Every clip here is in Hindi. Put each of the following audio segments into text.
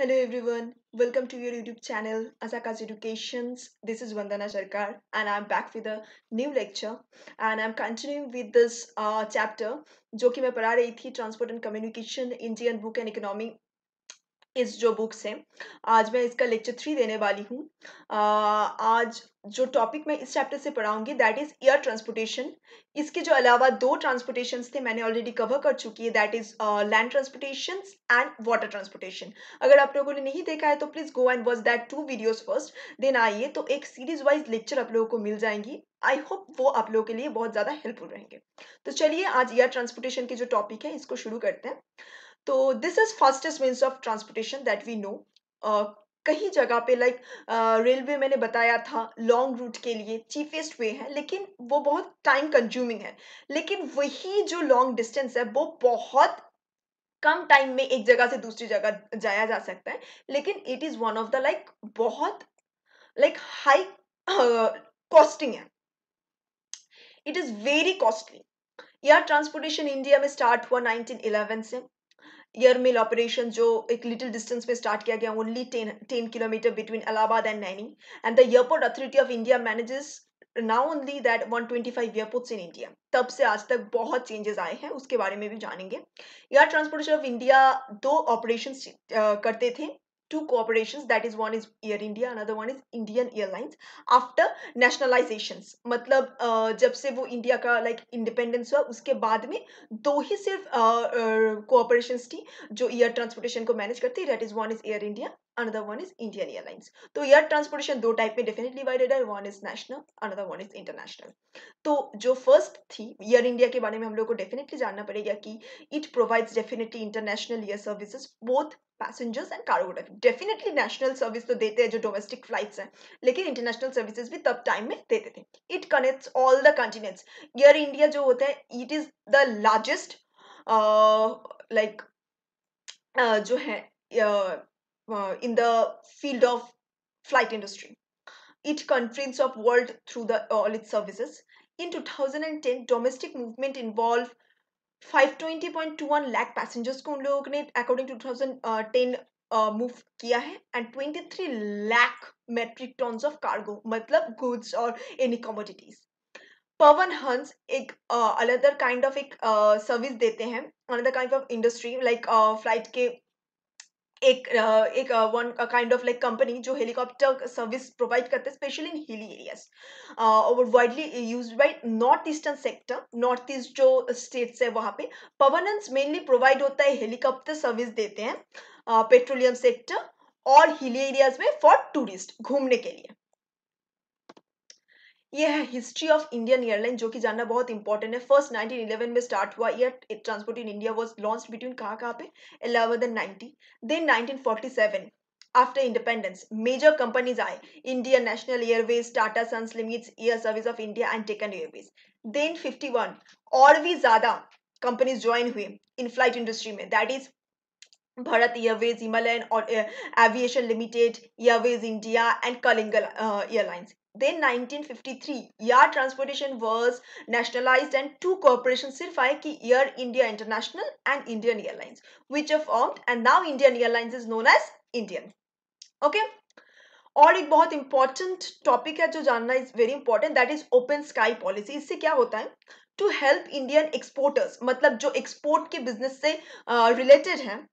Hello everyone, welcome to your YouTube channel Asaka's Educations. This is Vandana Sarkar and I'm back with a new lecture and I'm continuing with this uh, chapter जो कि मैं पढ़ा रही थी transport and communication Indian book and economy इस जो बुक्स हैं आज मैं इसका लेक्चर थ्री देने वाली हूँ आज जो टॉपिक मैं इस चैप्टर से पढ़ाऊंगी दैट इज एयर ट्रांसपोर्टेशन इसके जो अलावा दो ट्रांसपोर्टेशन थे मैंने ऑलरेडी कवर कर चुकी है that is land transportation and water transportation अगर आप लोगों ने नहीं देखा है तो please go and watch that two videos first then आइए तो एक सीरीज वाइज लेक्चर आप लोगों को मिल जाएंगी आई होप वो आप लोगों के लिए बहुत ज्यादा हेल्पफुल रहेंगे तो चलिए आज एयर ट्रांसपोर्टेशन के जो टॉपिक है इसको शुरू करते हैं तो this is fastest means of transportation that we know कहीं जगह पे लाइक रेलवे मैंने बताया था लॉन्ग रूट के लिए चीपेस्ट वे है लेकिन वो बहुत टाइम कंज्यूमिंग है लेकिन वही जो लॉन्ग डिस्टेंस है वो बहुत कम टाइम में एक जगह से दूसरी जगह जाया जा सकता है लेकिन it is one of the like बहुत लाइक हाई कॉस्टिंग है इट इज़ वेरी कॉस्टली यार ट्रांसपोर्टेशन इंडिया में स्टार्ट हुआ 1911 से ईयर मिल ऑपरेशन जो एक लिटिल डिस्टेंस में स्टार्ट किया गया only ten ten kilometre between Allahabad and Naini and the airport authority of India manages now only that one twenty five airports in India तब से आज तक बहुत चेंजेस आए हैं उसके बारे में भी जानेंगे एयर ट्रांसपोर्टेशन ऑफ इंडिया दो ऑपरेशन करते थे two corporations that is one is air india another one is indian airlines after nationalizations matlab uh, jab se wo india ka like, independence hua uske baad mein do hi sirf uh, uh, corporations thi jo air transportation ko manage karti that is one is air india another one is Indian Airlines. तो एयर ट्रांसपोर्टेशन दो टाइप में डेफिनेटली डिवाइडेड है one is national another one is international तो जो फर्स्ट थी एयर इंडिया के बारे में हम लोग को डेफिनेटली जानना पड़ेगा कि it provides definitely international air services both passengers and cargo definitely national service तो देते हैं जो डोमेस्टिक फ्लाइट्स हैं लेकिन इंटरनेशनल सर्विसेज भी तब टाइम में देते थे it connects all the continents Air India जो होता है it is the largest like जो है uh, Uh, in the field of flight industry. It conference of world through the uh, all its services. In 2010, domestic movement involved 520.21 lakh passengers according to 2010 uh, move kiya hai, and 23 lakh metric tons of cargo, matlab goods or any commodities. Pavan Hans, ek, another kind of ek, service, dete hai, another kind of industry like flight ke, एक एक one kind of like company जो हेलीकॉप्टर सर्विस प्रोवाइड करते हैं स्पेशली इन हिली एरियाज और widely use by north eastern sector north east जो स्टेट्स है वहाँ पे पवर्नेंस मेनली प्रोवाइड होता है हेलीकॉप्टर सर्विस देते हैं पेट्रोलियम सेक्टर और हिली एरियाज में फॉर टूरिस्ट घूमने के लिए ये है हिस्ट्री ऑफ इंडियन एयरलाइन जो कि जानना बहुत इंपॉर्टेंट है फर्स्ट 1911 में स्टार्ट हुआ यह transport in India was launch between कहाँ कहाँ पे eleven and ninety then 1947 after independence major companies आए Indian national airways Tata Sons limits air service of India and Deccan airways then fifty one और भी ज्यादा कंपनीज ज्वाइन हुए इन फ्लाइट इंडस्ट्री में that is Bharat airways Himalayan और aviation limited airways India and Kalinga airlines Then 1953, air transportation was nationalized and two corporations certified ki Air India International and Indian Airlines, which are formed and now Indian Airlines is known as Indian. Okay. और एक बहुत इंपॉर्टेंट टॉपिक है जो जानना is very important that is open sky policy इससे क्या होता है टू हेल्प इंडियन एक्सपोर्टर्स मतलब जो एक्सपोर्ट के बिजनेस से रिलेटेड uh, हैं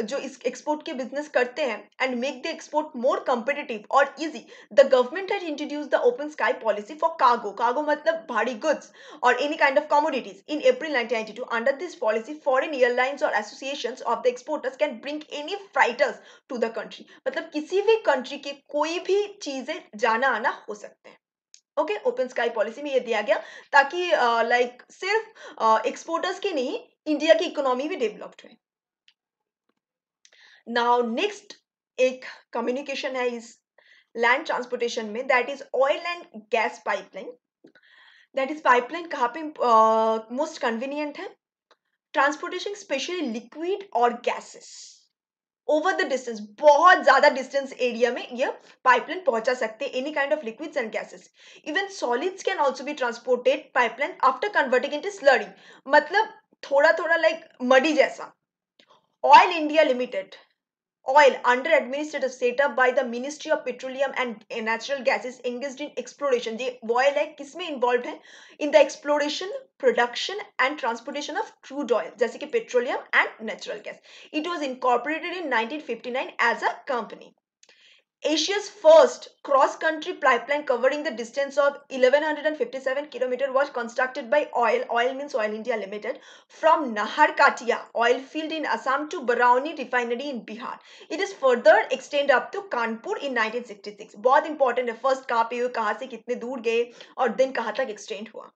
जो इस एक्सपोर्ट के बिजनेस करते हैं and make the export more competitive और easy the government has introduce the open sky policy for cargo cargo मतलब भारी गुड्स और any kind of commodities in April 1992 under this policy foreign airlines और associations of the exporters can bring any freighters to the country मतलब किसी भी कंट्री के कोई भी चीजें जाना आना हो सकते हैं ओके ओपन स्काई पॉलिसी में ये दिया गया ताकि लाइक uh, like, सिर्फ एक्सपोर्टर्स uh, के नहीं इंडिया की इकोनॉमी भी डेवलप्ड हुए नाउ नेक्स्ट एक कम्युनिकेशन है इस लैंड ट्रांसपोर्टेशन में that is oil and gas pipeline that is pipeline कहाँ पे मोस्ट uh, कन्वीनियंट है ट्रांसपोर्टेशन स्पेशली लिक्विड और गैसेस ओवर द डिस्टेंस बहुत ज्यादा डिस्टेंस एरिया में ये पाइपलाइन पहुंचा सकते हैं any kind of liquids and gases even solids can also भी transported pipeline after converting to slurry मतलब थोड़ा थोड़ा लाइक like मडी जैसा oil India limited oil under administrative setup by the Ministry of Petroleum and Natural Gases engaged in exploration. The oil like is involved in the exploration, production and transportation of crude oil, just petroleum and natural gas. It was incorporated in 1959 as a company. Asia's first cross-country pipeline covering the distance of 1157 km was constructed by OIL, OIL means Oil India Limited, from Naharkatia oil field in Assam to Barauni refinery in Bihar. It is further extended up to Kanpur in 1966. बहुत important the first car पे हुए कहाँ से कितने दूर गए और दिन कहाँ तक एक्सटेंड हुआ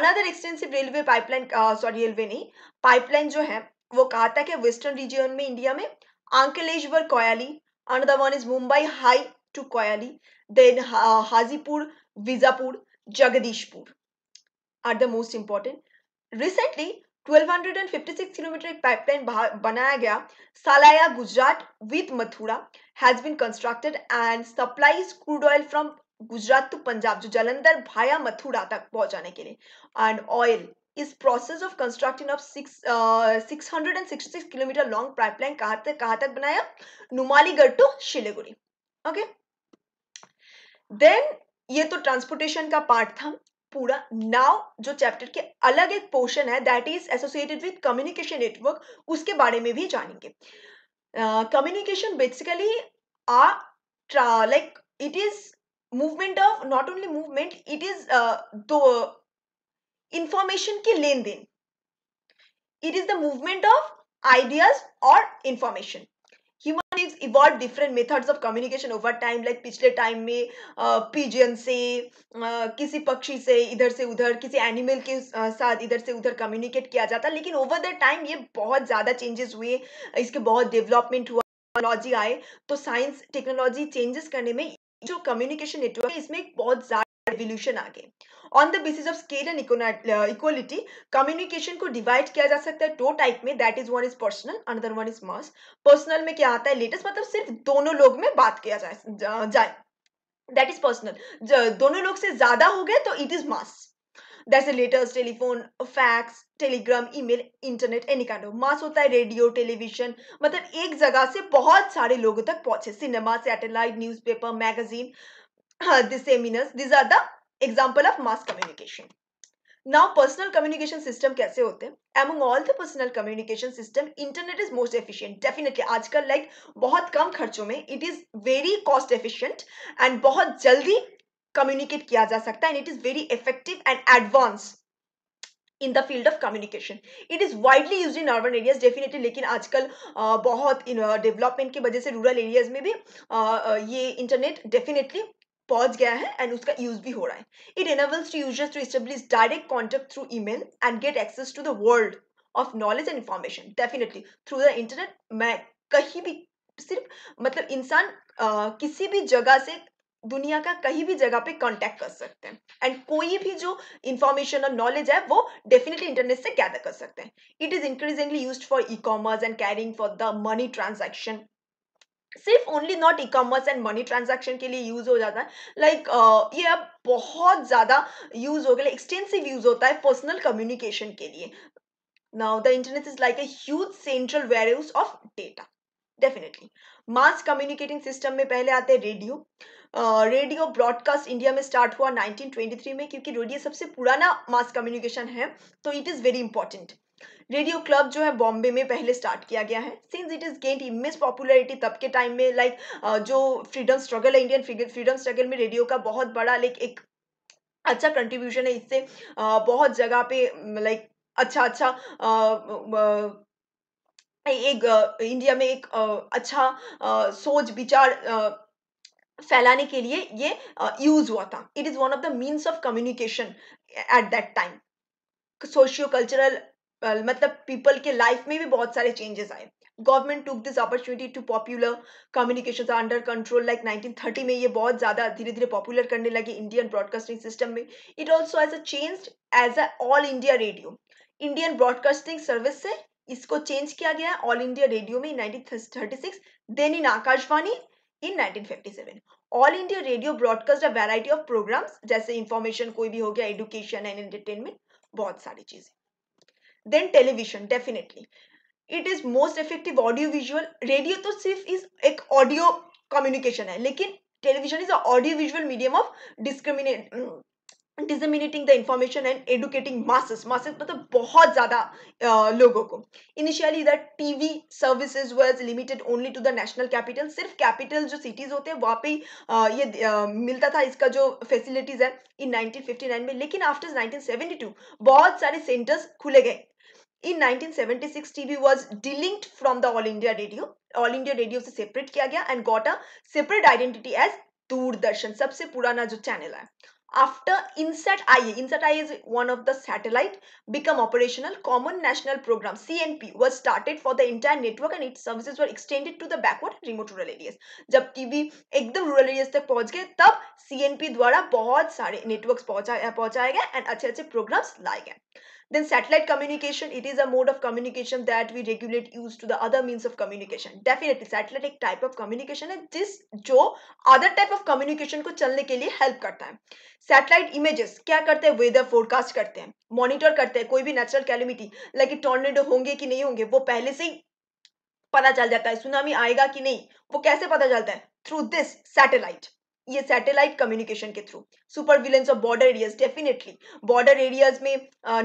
another extensive railway pipeline sorry railway नहीं पाइपलाइन जो है वो कहाँ तक है वेस्टर्न रीजन में इंडिया में Ankleshwar Koyali Another one is Mumbai High to Koyali. Then uh, Hazipur, Vizapur, Jagadishpur are the most important. Recently, 1256 kilometre pipeline बनाया गया Salaya Gujarat with Mathura has been constructed and supplies crude oil from Gujarat to Punjab जो जलंधर भाया मथुरा तक पहुंचाने के लिए एंड ऑयल इस process of construction of six hundred and uh, six kilometre long pipeline कहाँ तक कहाँ तक बनाया Numaligarh to Siliguri okay then ये तो ट्रांसपोर्टेशन का पार्ट था पूरा नाउ जो चैप्टर के अलग एक पोर्शन है that is associated with communication network उसके बारे में भी जानेंगे communication basically ah like it is movement of not only movement it is दो इंफॉर्मेशन की लेन देन it is the movement of ideas और information human is evolve different methods of communication over time like पिछले टाइम में पिजन से किसी पक्षी से इधर से उधर किसी एनिमल के साथ इधर से उधर कम्युनिकेट किया जाता लेकिन ओवर द टाइम ये बहुत ज़्यादा चेंजेस हुए इसके बहुत डेवलपमेंट हुआ टेक्नोलॉजी आए तो साइंस टेक्नोलॉजी चेंजेस करने में जो कम्युनिकेशन नेटवर्क है इसमें एक बहुत एवोल्यूशन आ गए on the basis of scale and equality communication को डिवाइड किया जा सकता है दो टाइप में that is one is personal another one is mass personal में क्या आता है लेटेस्ट मतलब सिर्फ दोनों लोग में बात किया जाए जाए दैट इज पर्सनल दोनों लोग से ज्यादा हो गए तो it is mass that is letters telephone fax telegram email internet any kind of mass होता है रेडियो टेलीविजन मतलब एक जगह से बहुत सारे लोगों तक पहुंचे cinema satellite news paper magazine uh, disseminars these are the example of mass communication now personal communication system kaise hote हैं among all the personal communication system internet is most efficient definitely aajkal like bahut kam खर्चों mein it is very cost efficient and bahut jaldi communicate kiya ja sakta and it is very effective and advanced in the field of communication it is widely use in urban areas definitely लेकिन आजकल बहुत development ki wajah se rural areas mein bhi ye internet definitely पहुंच गया है एंड उसका यूज भी हो रहा है it enables to users to establish direct contact through email and get access to the world of knowledge and information definitely through the internet मैं कहीं भी सिर्फ मतलब इंसान किसी भी जगह से दुनिया का कहीं भी जगह पे कांटेक्ट कर सकते हैं एंड कोई भी जो इंफॉर्मेशन और नॉलेज है वो डेफिनेटली इंटरनेट से गैदर कर सकते हैं it is increasingly use for e commerce and carrying for the money transaction सिर्फ only not e commerce and money transaction के लिए यूज हो जाता है लाइक like, uh, ये अब बहुत ज्यादा यूज हो गया एक्सटेंसिव यूज होता है पर्सनल कम्युनिकेशन के लिए now the internet is like a huge central warehouse of data definitely mass communicating system में पहले आते हैं रेडियो रेडियो ब्रॉडकास्ट इंडिया में स्टार्ट हुआ 1923 में क्योंकि रेडियो सबसे पुराना मास कम्युनिकेशन है तो it is very important radio club जो है बॉम्बे में पहले स्टार्ट किया गया है since it is gained immense popularity तब के टाइम में लाइक like, जो फ्रीडम स्ट्रगल है इंडियन फ्रीडम स्ट्रगल में रेडियो का बहुत बड़ा लाइक एक अच्छा कंट्रीब्यूशन है इससे बहुत जगह पे लाइक अच्छा अच्छा एक इंडिया में एक अच्छा सोच विचार फैलाने के लिए ये यूज हुआ था it is one of the means of communication at that time socio cultural Uh, मतलब पीपल के लाइफ में भी बहुत सारे चेंजेस आए government took this opportunity to popular communication under control like 1930 में ये बहुत ज़्यादा धीरे धीरे पॉपुलर करने लगे इंडियन ब्रॉडकास्टिंग सिस्टम में it also as a change as a all India radio Indian broadcasting service से इसको चेंज किया गया ऑल इंडिया रेडियो में thirty six then in Akashvani in 1957 all India radio broadcast a variety of programs जैसे इंफॉर्मेशन कोई भी हो गया एडुकेशन एंड एंटरटेनमेंट बहुत सारी चीज़ें देन television definitely it is most effective audio visual radio तो सिर्फ इज एक ऑडियो कम्युनिकेशन है लेकिन television is audio visual medium of discriminate disseminating the information and educating masses masses मतलब बहुत ज्यादा लोगों को initially that T V services was limited only to the national capital सिर्फ कैपिटल जो सिटीज होते हैं वहाँ पे ये मिलता था इसका जो फैसिलिटीज है इन नाइनटीन फिफ्टी नाइन में लेकिन आफ्टर नाइनटीन सेवेंटी टू बहुत सारे सेंटर्स खुले गए in 1976 TV was delinked from the all India radio all India radio से सेपरेट किया गया and got a separate identity as Doordarshan सबसे पुराना जो चैनल है after insat ia insat ia is one of the satellite become operational common national program cnp was started for the entire network and its services were extended to the backward remote rural areas जब tv एकदम rural areas तक पहुंच गए तब cnp द्वारा बहुत सारे networks पहुंचा पहुंचाए गए एंड अच्छे अच्छे programs लाए गए then satellite communication it is a mode of communication that we regulate use to the other means of communication definitely satellite ek type of communication hai जिस jo other type of communication ko chalne ke liye help karta hai satellite images kya karte hai weather forecast karte hai monitor karte hai koi bhi natural calamity like tornado honge ki nahi honge wo pehle se hi pata chal jata hai tsunami aayega ki nahi wo kaise pata chalta hai through this satellite ये सैटेलाइट कम्युनिकेशन के through surveillance of border areas definitely border areas में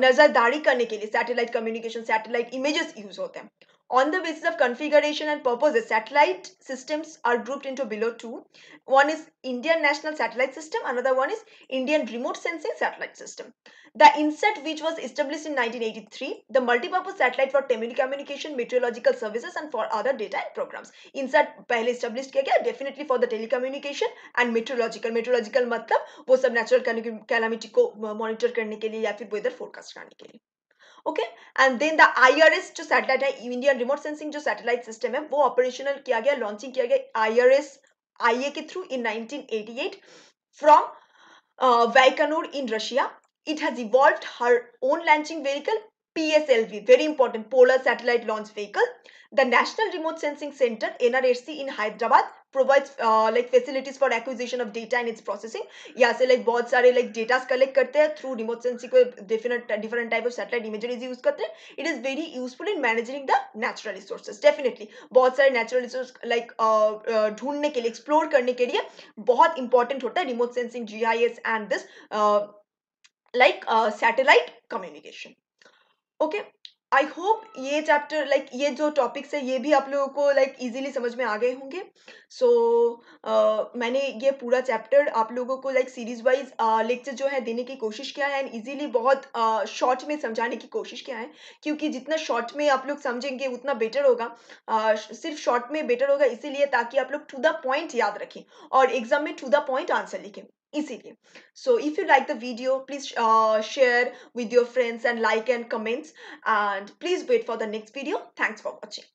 नज़रदारी करने के लिए satellite communication satellite images use होते हैं On the basis of configuration and purpose, the satellite systems are grouped into below two. One is Indian National Satellite System, another one is Indian Remote Sensing Satellite System. The INSAT, which was established in 1983, the multipurpose satellite for telecommunication, meteorological services and for other data and programs. INSAT पहले established किया गया definitely for the telecommunication and meteorological. Meteorological मतलब वो सब natural calamity को monitor करने के लिए या फिर weather forecast कराने के लिए. Okay and then the IRS जो सैटेलाइट है इंडियन रिमोट सेंसिंग जो सैटेलाइट सिस्टम है वो ऑपरेशनल किया गया लॉन्चिंग किया गया आईआरएस आईए के through in 1988 from uh, in Russia it has has her own launching vehicle PSLV, very important, Polar Satellite Launch Vehicle. The National Remote Sensing Center, NRSC in Hyderabad provides uh, like facilities for acquisition of data and its processing. Yeah, so like both are like data collect करते हैं through remote sensing को different different type of satellite imagery is used. हैं. It is very useful in managing the natural resources. Definitely Both are natural resources like uh के लिए explore करने के लिए बहुत important होता है remote sensing GIS and this uh, like uh, satellite communication. Okay I hope ये चैप्टर लाइक ये जो टॉपिक्स है ये भी आप लोगों को लाइक like, इजीली समझ में आ गए होंगे सो so, uh, मैंने ये पूरा चैप्टर आप लोगों को लाइक सीरीज वाइज लेक्चर जो है देने की कोशिश किया है एंड इजीली बहुत शॉर्ट uh, में समझाने की कोशिश किया है क्योंकि जितना शॉर्ट में आप लोग समझेंगे उतना बेटर होगा uh, सिर्फ शॉर्ट में बेटर होगा इसीलिए ताकि आप लोग टू द पॉइंट याद रखें और एग्जाम में टू द पॉइंट आंसर लिखें so if you like the video please uh, share with your friends and like and comments and please wait for the next video thanks for watching